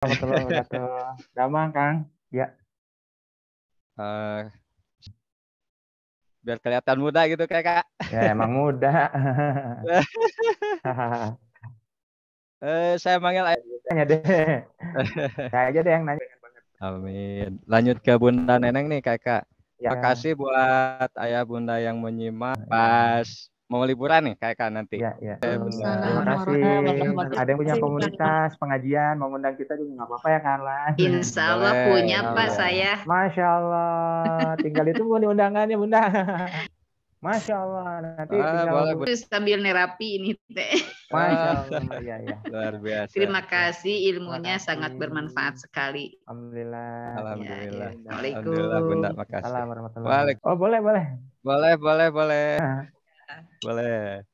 warahmatullahi wabarakatuh. gampang Kang. Ya. Uh, biar kelihatan muda gitu kayak kak. Ya emang muda. eh saya manggil aja deh. saya aja deh yang nanya. Amin. Lanjut ke Bunda Neneng nih kakak. Ya. Terima kasih buat ayah bunda yang menyimak pas mau liburan nih kayak kan nanti. Iya, iya. Ya, Terima kasih. Ada yang punya komunitas pengajian mau undang kita juga nggak apa-apa ya kan lah. Insya Allah Boleh. punya Allah. Pak saya. Masya Allah. Tinggal itu mau undangannya Bunda. Masya Allah nanti ah, tinggal sambil nerapi ini teh. Masya Allah ya, ya. Luar biasa. Terima kasih ilmunya Terima sangat bermanfaat sekali. Alhamdulillah. Alhamdulillah. Ya, ya. Alhamdulillah Bunda makasih. Assalamualaikum warahmatullahi wabarakatuh. Oh boleh boleh. Boleh boleh boleh. Nah. 过来。